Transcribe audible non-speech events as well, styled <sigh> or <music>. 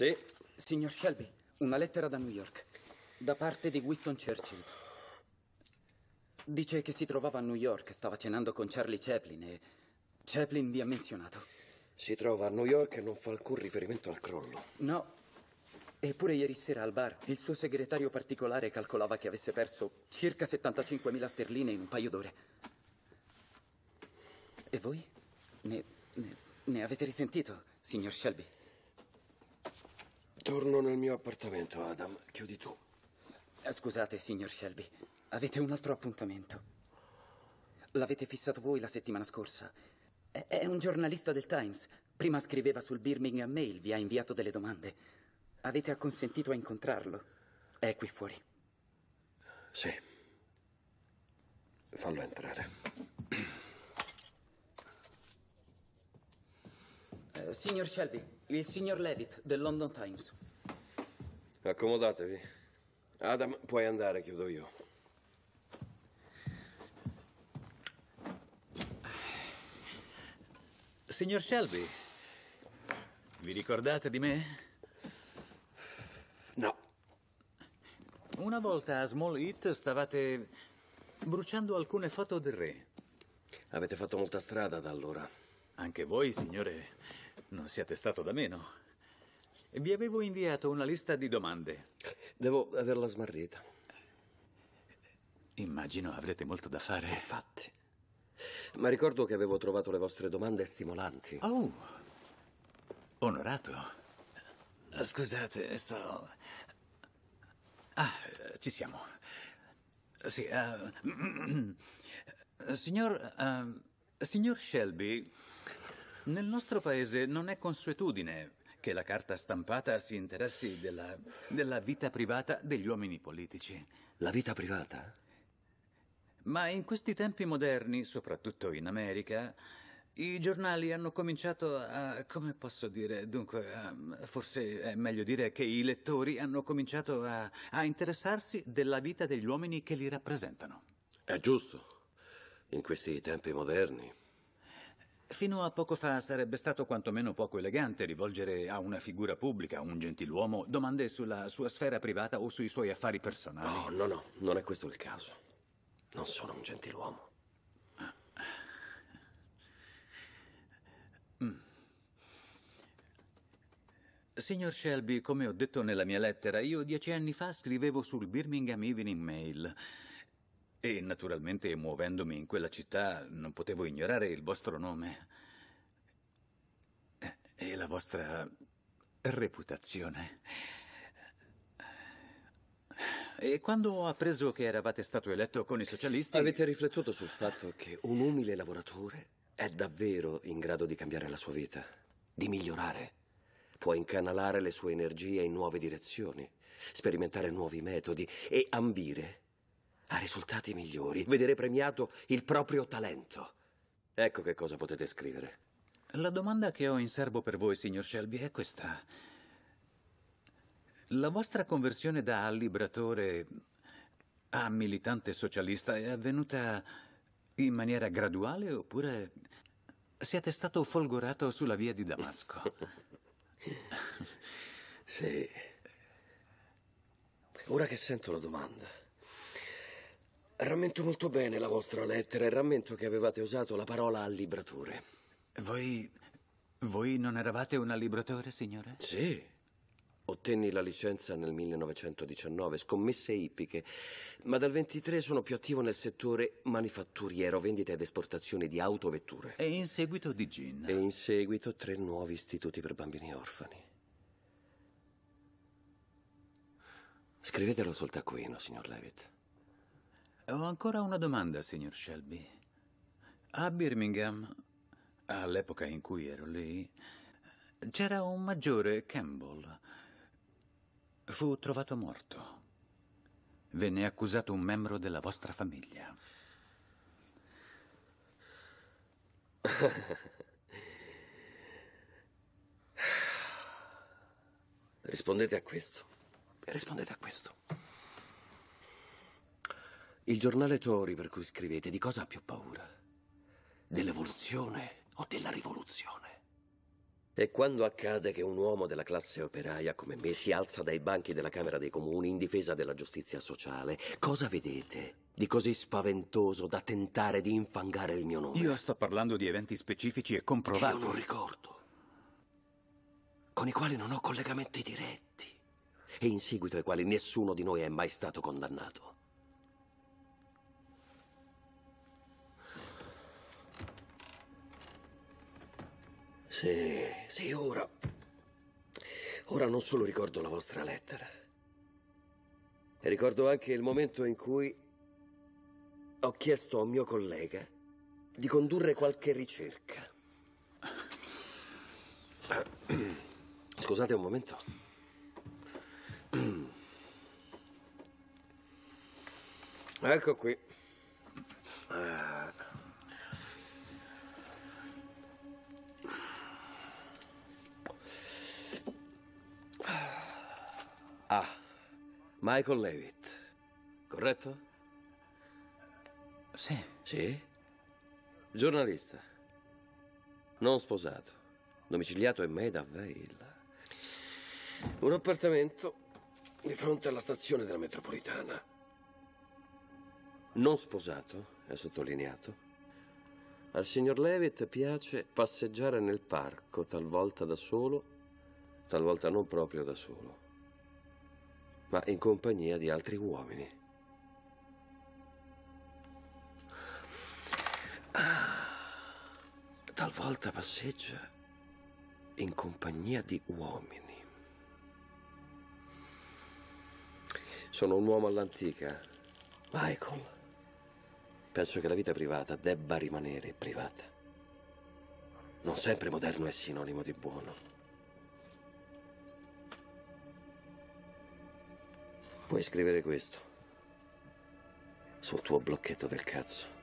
Sì. Signor Shelby, una lettera da New York, da parte di Winston Churchill. Dice che si trovava a New York, stava cenando con Charlie Chaplin e Chaplin vi ha menzionato. Si trova a New York e non fa alcun riferimento al crollo. No. Eppure ieri sera al bar il suo segretario particolare calcolava che avesse perso circa 75.000 sterline in un paio d'ore. E voi? Ne, ne, ne avete risentito, signor Shelby? Torno nel mio appartamento, Adam. Chiudi tu. Eh, scusate, signor Shelby. Avete un altro appuntamento. L'avete fissato voi la settimana scorsa. È un giornalista del Times. Prima scriveva sul Birmingham Mail, vi ha inviato delle domande. Avete acconsentito a incontrarlo. È qui fuori. Sì. Fallo entrare. Signor Shelby, il signor Levitt del London Times. Accomodatevi. Adam, puoi andare, chiudo io. Signor Shelby, vi ricordate di me? No. Una volta a Small Hit stavate bruciando alcune foto del re. Avete fatto molta strada da allora. Anche voi, signore non siete stato da meno. Vi avevo inviato una lista di domande. Devo averla smarrita. Immagino avrete molto da fare. Infatti. Ma ricordo che avevo trovato le vostre domande stimolanti. Oh, onorato. Scusate, sto... Ah, ci siamo. Sì, uh... <clears throat> signor... Uh... signor Shelby... Nel nostro paese non è consuetudine che la carta stampata si interessi della, della vita privata degli uomini politici. La vita privata? Ma in questi tempi moderni, soprattutto in America, i giornali hanno cominciato a. come posso dire? Dunque, forse è meglio dire che i lettori hanno cominciato a, a, interessarsi della vita degli uomini che li rappresentano. È giusto. In questi tempi moderni. Fino a poco fa sarebbe stato quantomeno poco elegante rivolgere a una figura pubblica, un gentiluomo, domande sulla sua sfera privata o sui suoi affari personali. No, no, no, non è questo il caso. Non sono un gentiluomo. Ah. Mm. Signor Shelby, come ho detto nella mia lettera, io dieci anni fa scrivevo sul Birmingham Evening Mail. E naturalmente, muovendomi in quella città, non potevo ignorare il vostro nome e la vostra reputazione. E quando ho appreso che eravate stato eletto con i socialisti... Avete riflettuto sul fatto che un umile lavoratore è davvero in grado di cambiare la sua vita, di migliorare. Può incanalare le sue energie in nuove direzioni, sperimentare nuovi metodi e ambire a risultati migliori, vedere premiato il proprio talento. Ecco che cosa potete scrivere. La domanda che ho in serbo per voi, signor Shelby, è questa. La vostra conversione da libratore a militante socialista è avvenuta in maniera graduale oppure siete stato folgorato sulla via di Damasco? <laughs> sì. Ora che sento la domanda, Rammento molto bene la vostra lettera e rammento che avevate usato la parola allibratore. Voi. voi non eravate un allibratore, signore? Sì. Ottenni la licenza nel 1919, scommesse ippiche, ma dal 23 sono più attivo nel settore manifatturiero, vendita ed esportazione di autovetture. E in seguito di gin. E in seguito tre nuovi istituti per bambini orfani. Scrivetelo sul taccuino, signor Levitt. Ho ancora una domanda, signor Shelby. A Birmingham, all'epoca in cui ero lì, c'era un maggiore Campbell. Fu trovato morto. Venne accusato un membro della vostra famiglia. <laughs> Rispondete a questo. Rispondete a questo. Il giornale Tori per cui scrivete di cosa ha più paura? Dell'evoluzione o della rivoluzione? E quando accade che un uomo della classe operaia come me si alza dai banchi della Camera dei Comuni in difesa della giustizia sociale, cosa vedete di così spaventoso da tentare di infangare il mio nome? Io sto parlando di eventi specifici e comprovati. Che io non ricordo, con i quali non ho collegamenti diretti e in seguito ai quali nessuno di noi è mai stato condannato. Sì, sì, ora. Ora non solo ricordo la vostra lettera. ricordo anche il momento in cui ho chiesto a un mio collega di condurre qualche ricerca. <clears throat> Scusate un momento. <clears throat> Ecco qui. Ah. Michael Levitt, corretto? Sì. Sì? Giornalista. Non sposato. Domiciliato in Maida Vale. Un appartamento di fronte alla stazione della metropolitana. Non sposato, è sottolineato. Al signor Levitt piace passeggiare nel parco, talvolta da solo, talvolta non proprio da solo ma in compagnia di altri uomini. Ah, talvolta passeggia in compagnia di uomini. Sono un uomo all'antica, Michael. Penso che la vita privata debba rimanere privata. Non sempre moderno è sinonimo di buono. Puoi scrivere questo sul tuo blocchetto del cazzo.